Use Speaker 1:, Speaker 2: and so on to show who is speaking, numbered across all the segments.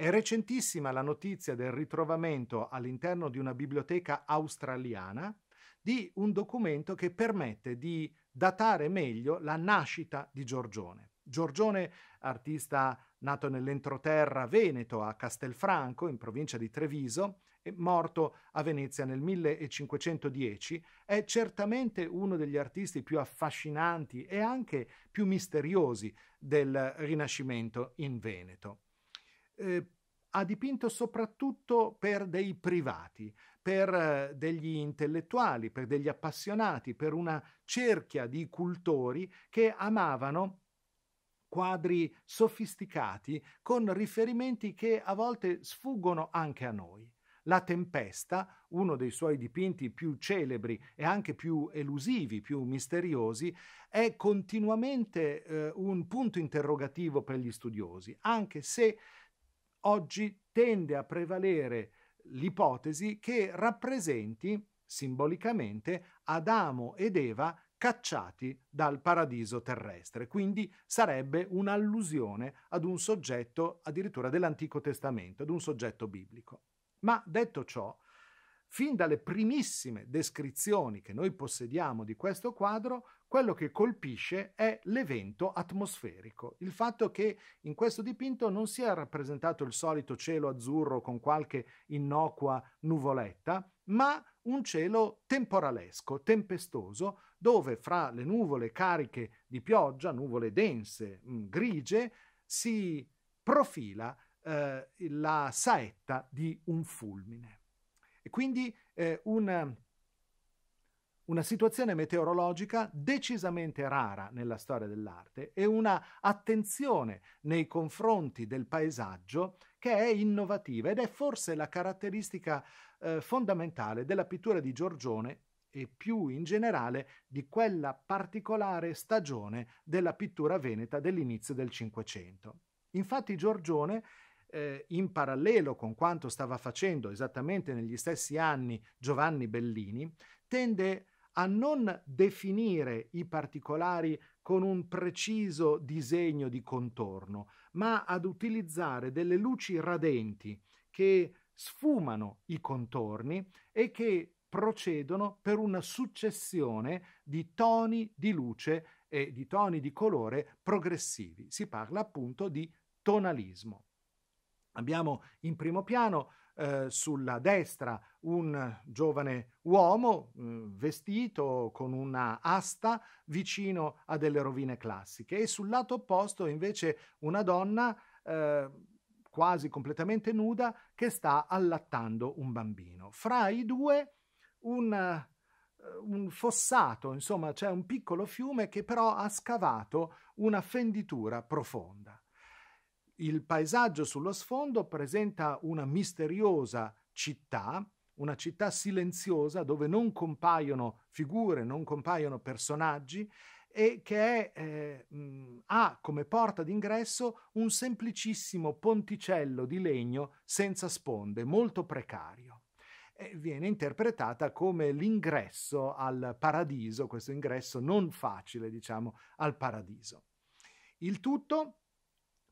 Speaker 1: È recentissima la notizia del ritrovamento all'interno di una biblioteca australiana di un documento che permette di datare meglio la nascita di Giorgione. Giorgione, artista nato nell'entroterra veneto a Castelfranco, in provincia di Treviso, e morto a Venezia nel 1510, è certamente uno degli artisti più affascinanti e anche più misteriosi del Rinascimento in Veneto eh, ha dipinto soprattutto per dei privati, per eh, degli intellettuali, per degli appassionati, per una cerchia di cultori che amavano quadri sofisticati con riferimenti che a volte sfuggono anche a noi. La tempesta, uno dei suoi dipinti più celebri e anche più elusivi, più misteriosi, è continuamente eh, un punto interrogativo per gli studiosi, anche se oggi tende a prevalere l'ipotesi che rappresenti simbolicamente Adamo ed Eva cacciati dal paradiso terrestre, quindi sarebbe un'allusione ad un soggetto addirittura dell'Antico Testamento, ad un soggetto biblico. Ma detto ciò, fin dalle primissime descrizioni che noi possediamo di questo quadro, quello che colpisce è l'evento atmosferico, il fatto che in questo dipinto non sia rappresentato il solito cielo azzurro con qualche innocua nuvoletta, ma un cielo temporalesco, tempestoso, dove fra le nuvole cariche di pioggia, nuvole dense, mm, grigie, si profila eh, la saetta di un fulmine. E quindi eh, un una situazione meteorologica decisamente rara nella storia dell'arte e una attenzione nei confronti del paesaggio che è innovativa ed è forse la caratteristica eh, fondamentale della pittura di Giorgione e più in generale di quella particolare stagione della pittura veneta dell'inizio del Cinquecento. Infatti Giorgione eh, in parallelo con quanto stava facendo esattamente negli stessi anni Giovanni Bellini, tende a non definire i particolari con un preciso disegno di contorno, ma ad utilizzare delle luci radenti che sfumano i contorni e che procedono per una successione di toni di luce e di toni di colore progressivi. Si parla appunto di tonalismo. Abbiamo in primo piano eh, sulla destra un giovane uomo mh, mm, vestito con una asta vicino a delle rovine classiche e sul lato opposto invece una donna eh, quasi completamente nuda che sta allattando un bambino. Fra i due un, eh, un fossato, insomma c'è cioè un piccolo fiume che però ha scavato una fenditura profonda. Il paesaggio sullo sfondo presenta una misteriosa città, una città silenziosa dove non compaiono figure, non compaiono personaggi e che è, eh, ha come porta d'ingresso un semplicissimo ponticello di legno senza sponde, molto precario. E viene interpretata come l'ingresso al paradiso, questo ingresso non facile, diciamo, al paradiso. Il tutto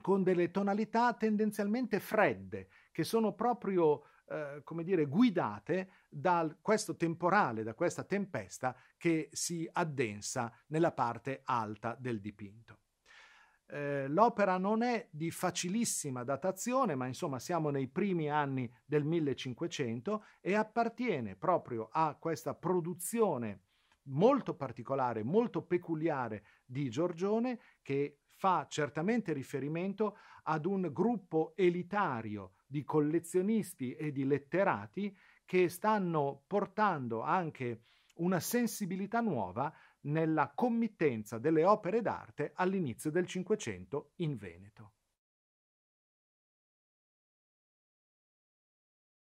Speaker 1: con delle tonalità tendenzialmente fredde, che sono proprio, eh, come dire, guidate da questo temporale, da questa tempesta che si addensa nella parte alta del dipinto. Eh, l'opera non è di facilissima datazione, ma insomma siamo nei primi anni del 1500 e appartiene proprio a questa produzione molto particolare, molto peculiare di Giorgione che fa certamente riferimento ad un gruppo elitario di collezionisti e di letterati che stanno portando anche una sensibilità nuova nella committenza delle opere d'arte all'inizio del Cinquecento in Veneto.